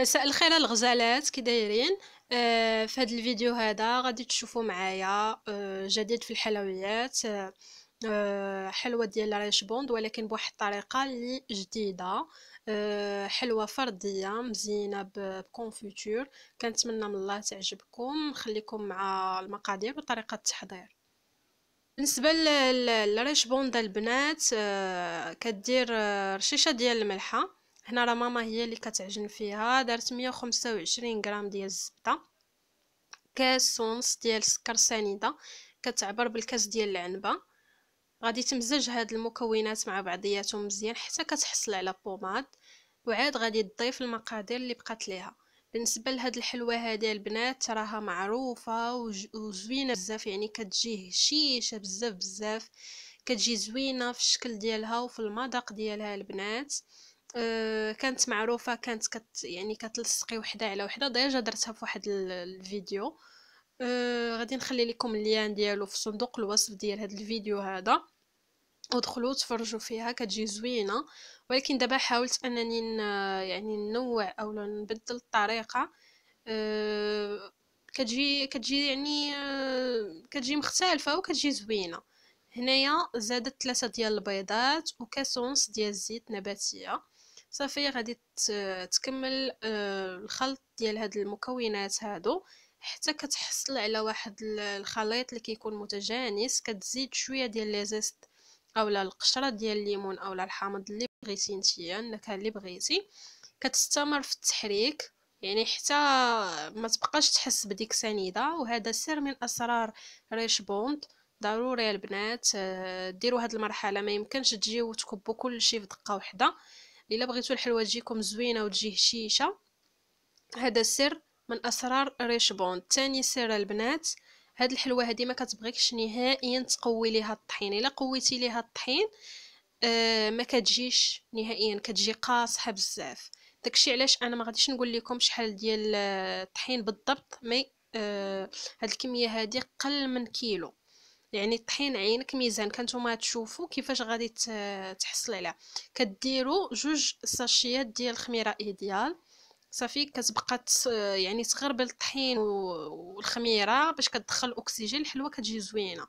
مساء الخير الغزالات كي دايرين آه، في هذا الفيديو هذا غادي تشوفوا معايا آه، جديد في الحلويات آه، حلوه ديال ريش بوند ولكن بواحد الطريقه اللي جديده حلوه فرديه مزينه بكونفيتور كنتمنى من الله تعجبكم خليكم مع المقادير وطريقه التحضير بالنسبه للريش بوند البنات كدير رشيشه ديال الملحه هنا راه ماما هي اللي كتعجن فيها دارت 125 غرام ديال الزبده كاس ونص ديال السكر سنيده كتعبر بالكاس ديال العنبه غادي تمزج هاد المكونات مع بعضياتهم مزيان حتى كتحصل على بوماد وعاد غادي تضيف المقادير اللي بقات ليها بالنسبه لهاد الحلوه هادي البنات راها معروفه وزوينه بزاف يعني كتجي هشيشه بزاف بزاف كتجي زوينه في الشكل ديالها وفي المذاق ديالها البنات آه، كانت معروفه كانت كت يعني كتلصقي وحده على وحده ديجا درتها في واحد الفيديو آه، غادي نخلي لكم اللين ديالو في صندوق الوصف ديال هذا الفيديو هذا ودخلوا تفرجوا فيها كتجي زوينه ولكن دابا حاولت انني يعني ننوع اولا نبدل الطريقه آه، كتجي كتجي يعني كتجي مختلفه وكتجي زوينه هنايا زادت ثلاثه ديال البيضات وكاسونس ديال الزيت نباتيه صافي غادي تكمل آه، الخلط ديال هاد المكونات هادو حتى كتحصل على واحد الخليط اللي كيكون متجانس كتزيد شويه ديال لي زيست اولا القشره ديال الليمون اولا الحامض اللي بغيتي نتيا النكهه اللي بغيتي كتستمر في التحريك يعني حتى ما تبقاش تحس بديك سنيده وهذا سر من اسرار ريش بوند ضروري البنات آه، ديروا هاد المرحله ما يمكنش تجيو تكبوا كل شيء في دقه واحده الا بغيتو الحلوى تجيكم زوينه وتجي هشيشه هذا سر من اسرار ريشبون ثاني سر البنات هاد الحلوه هادي ما كتبغيكش نهائيا تقوي ليها الطحين الا قويتي ليها الطحين آه ما كتجيش نهائيا كتجي قاصحه بزاف داكشي علاش انا ما غاديش نقول لكم شحال ديال الطحين آه، بالضبط مي آه هاد الكميه هادي قل من كيلو يعني طحين عينك ميزان كنتوما تشوفوا كيفاش غادي تحصل عليها كديروا جوج ساشيات ديال الخميره ايديال صافي كتبقى يعني تغربل الطحين والخميره باش كتدخل الاكسجين الحلوه كتجي زوينه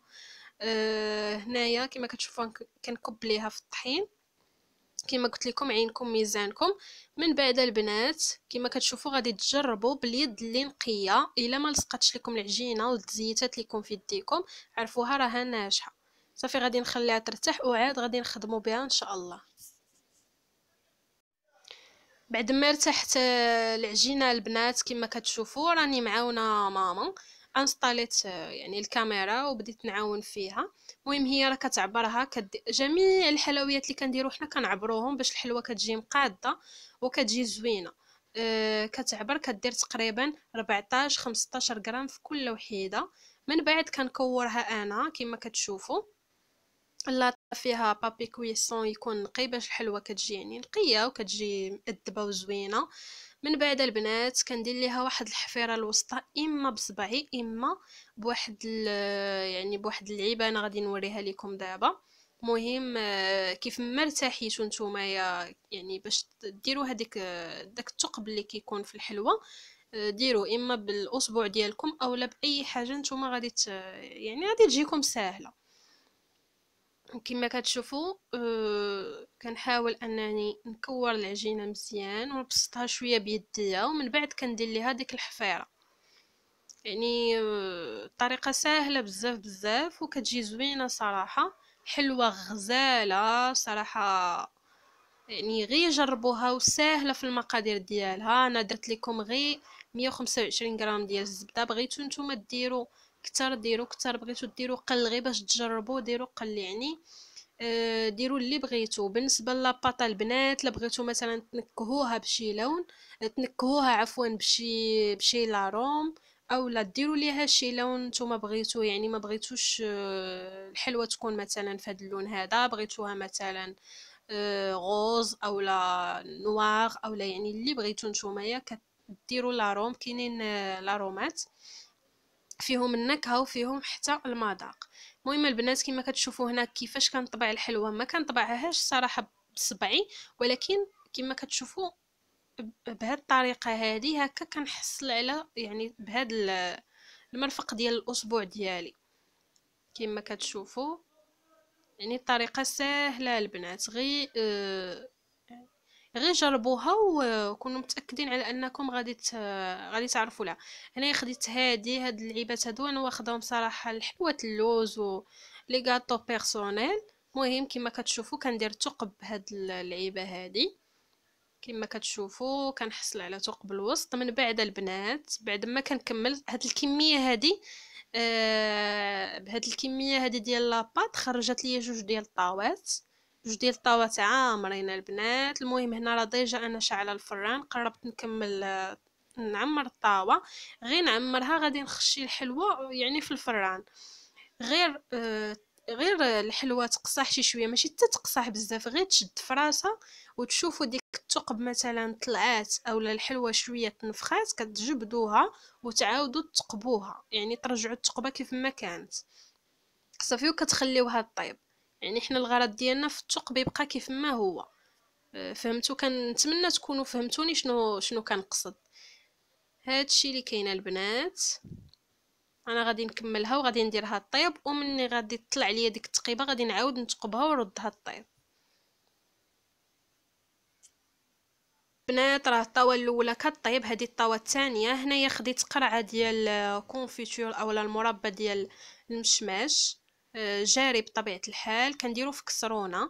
أه هنايا كما كتشوفوا كنكب ليها في الطحين كما قلت لكم عينكم ميزانكم من بعد البنات كما كتشوفوا غادي تجربوا باليد اللي نقيه الا ما لصقتش لكم العجينه وتزيتات لكم في يديكم عرفوها راها ناجحه صافي غادي نخليها ترتاح وعاد غادي نخدموا بها ان شاء الله بعد ما ارتحت آه، العجينه البنات كما كتشوفوا راني معاونه ماما انستاليت آه، يعني الكاميرا وبديت نعاون فيها المهم هي راه كتعبرها كد... جميع الحلويات اللي كنديرو حنا كنعبروهم باش الحلوه كتجي مقاده وكتجي زوينه أه كتعبر كدير تقريبا 14 15 غرام في كل وحيده من بعد كنكورها انا كما كتشوفوا لا فيها بابي كويسون يكون نقي باش الحلوه كتجي يعني نقيه وكتجي مأدبه وزوينه من بعد البنات كندير ليها واحد الحفيره الوسطى اما بصبعي اما بواحد يعني بواحد العيبانه غادي نوريها لكم دابا مهم آه، كيف ما ارتاحيتو نتوما يعني باش ديروا هذيك آه، داك الثقب اللي كيكون في الحلوه آه، ديروا اما بالاصبع ديالكم اولا باي حاجه نتوما غادي يعني غادي تجيكم ساهله كما كتشوفوا آه، كنحاول انني نكور العجينه مزيان ونبسطها شويه بيديا ومن بعد كندير ليها ديك الحفيره يعني أه طريقه سهله بزاف بزاف وكتجي زوينه صراحه حلوه غزاله صراحه يعني غير جربوها وساهله في المقادير ديالها انا درت لكم غير 125 غرام ديال الزبده بغيتو نتوما ديروا كتر ديرو كتر بغيتو ديرو قل غير باش تجربو ديرو قل يعني آه، ديروا اللي بغيتو بالنسبه لاباطا البنات لا بغيتو مثلا تنكهوها بشي لون تنكهوها عفوا بشي بشي لاروم او لا ديروا ليها شي لون نتوما بغيتو يعني ما بغيتوش آه، الحلوه تكون مثلا فهاد اللون هذا بغيتوها مثلا آه، غوز اولا نوار اولا يعني اللي بغيتو نتوما يا كديروا لاروم كاينين لارومات فيهم النكهه وفيهم حتى المذاق المهم البنات كما كتشوفوا هنا كيفاش كنطبع الحلوه ما كنطبعهاش صراحه بصبعي ولكن كما كتشوفوا بهاد الطريقه هادي هكا كنحصل على يعني بهاد المرفق ديال الاسبوع ديالي كما كتشوفوا يعني الطريقه سهله البنات غي اه غير جربوها وكونوا متاكدين على انكم غادي غادي تعرفوا لها هنايا خديت هادي هاد اللعيبات هادو انا واخدهم صراحه الحلوات اللوز و لي غاطو بيرسونيل المهم كما كتشوفوا كندير ثقب بهاد اللعيبه هادي كما كتشوفوا كنحصل على ثقب الوسط من بعد البنات بعد ما كنكمل هاد الكميه هادي آه بهاد الكميه هادي ديال لاباط خرجت لي جوج ديال الطاوات جوج ديال الطاوات عامرين البنات المهم هنا راه ديجا انا شاعله الفران قربت نكمل نعمر الطاوه غير نعمرها غادي نخشي الحلوه يعني في الفران غير آه غير الحلوه تقصح شي شويه ماشي حتى تقصح بزاف غير تشد فراسها وتشوفوا ديك الثقب مثلا طلعات اولا الحلوه شويه تنفخات كتجبدوها وتعاودوا تقبوها يعني ترجعوا الثقبه كيف ما كانت صافي وكتخليوها طيب يعني حنا الغرض ديالنا في الثقب يبقى كيف ما هو أه، فهمتو كنتمنى تكونوا فهمتوني شنو شنو كنقصد الشيء اللي كاين البنات انا غادي نكملها وغادي نديرها طيب ومني غادي تطلع ليا ديك التقيبه غادي نعاود نثقبها وردها طيب بنات راه الطاوه الاولى كطيب هذه الطاوه الثانيه هنايا خديت قرعه ديال كونفيتور آه، اولا المربى ديال المشماش آه، جاري بطبيعة الحال كنديرو في كسرونة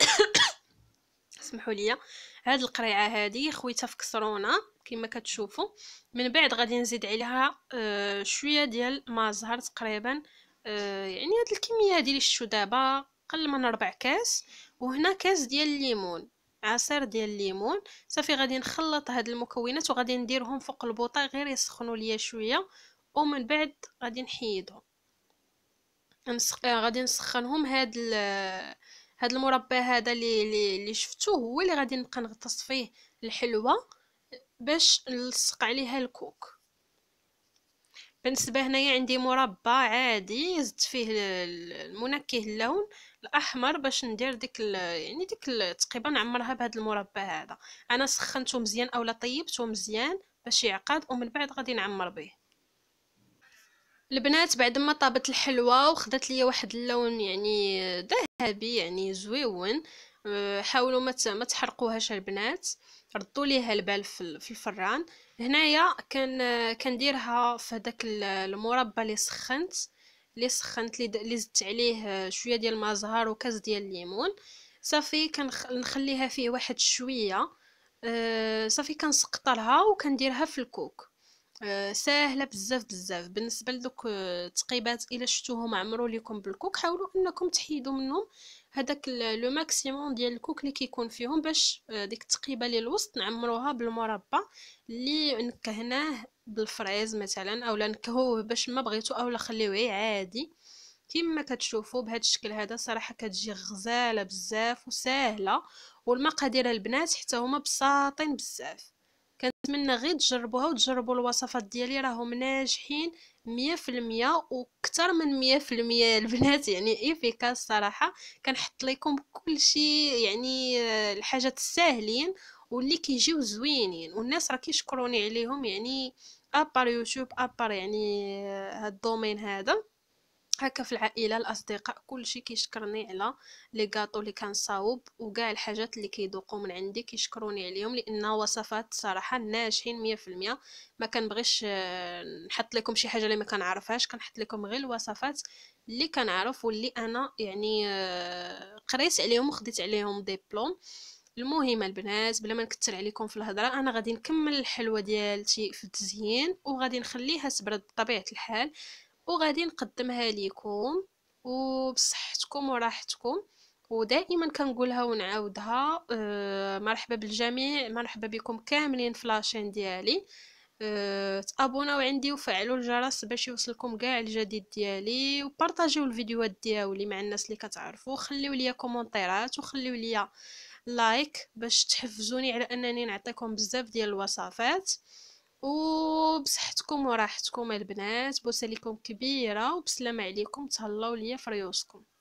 اسمحوا لي هاد القريعه هادي خويتها في كسرونه كما كتشوفوا من بعد غادي نزيد عليها آه، شويه ديال ما زهر تقريبا آه يعني هاد الكميه هادي اللي شتو دابا قل من ربع كاس وهنا كاس ديال الليمون عصير ديال الليمون صافي غادي نخلط هاد المكونات وغادي نديرهم فوق البوطه غير يسخنوا ليا شويه ومن بعد غادي نحيدهم نسخ... آه، غادي نسخنهم هاد ال... هاد المربى هذا اللي اللي شفتوه هو اللي غادي نبقى نغطس فيه الحلوه باش نلصق عليها الكوك بالنسبه هنايا عندي مربى عادي زدت فيه المنكه اللون الاحمر باش ندير ديك يعني ديك تقريبا نعمرها بهذا المربى هذا انا سخنته مزيان اولا طيبته مزيان باش يعقد ومن بعد غادي نعمر به البنات بعد ما طابت الحلوى وخدت ليا واحد اللون يعني ذهبي يعني زويون آه، حاولوا ما ما تحرقوهاش البنات ردوا ليها البال في الفران هنايا كان آه، كنديرها في هذاك المربى اللي سخنت اللي سخنت اللي زدت عليه آه، شويه ديال زهر وكاس ديال الليمون صافي كنخليها فيه واحد شويه صافي كنسقطرها وكنديرها في الكوك آه، ساهله بزاف بزاف بالنسبه لدوك التقيبات آه، الا شفتوهم عمرو ليكم بالكوك حاولوا انكم تحيدوا منهم هذاك لو ماكسيموم ديال الكوك اللي كيكون فيهم باش آه، ديك التقيبه اللي الوسط نعمروها بالمربى اللي نكهناه بالفريز مثلا اولا نكهوه باش ما بغيتو اولا خليوه عادي كما كتشوفوا بهذا الشكل هذا صراحه كتجي غزاله بزاف وسهله والمقادير البنات حتى هما بساطين بزاف كنتمنى غير تجربوها وتجربوا الوصفات ديالي راهم ناجحين مية في المية وكتر من مية في المية البنات يعني ايفيكاس صراحة كنحط لكم كل شيء يعني آه، الحاجات الساهلين واللي كيجيو زوينين والناس راه كيشكروني عليهم يعني ابار يوتيوب ابار يعني آه، هاد الدومين هذا هكا في العائله الاصدقاء كلشي كيشكرني على لي غاطو اللي كنصاوب وكاع الحاجات اللي كيدوقوا من عندي كيشكروني عليهم لان وصفات صراحه ناجحين 100% ما كنبغيش آه، نحط لكم شي حاجه اللي ما كنعرفهاش كنحط لكم غير الوصفات اللي كنعرف واللي انا يعني آه، قريت عليهم وخديت عليهم ديبلوم المهم البنات بلا ما نكثر عليكم في الهضره انا غادي نكمل الحلوه ديالتي في التزيين وغادي نخليها تبرد بطبيعه الحال وغادي نقدمها لكم وبصحتكم وراحتكم ودائما كنقولها ونعاودها آه، مرحبا بالجميع مرحبا بكم كاملين في لاشين ديالي أه تابوناو عندي وفعلوا الجرس باش يوصلكم كاع الجديد ديالي وبارطاجيو الفيديوهات ديالي مع الناس اللي كتعرفوا خليو ليا كومونتيرات وخليو ليا لايك باش تحفزوني على انني نعطيكم بزاف ديال الوصفات وبصحتكم وراحتكم البنات بوسه لكم كبيره وبسلامه عليكم تهلاو ليا في ريوسكم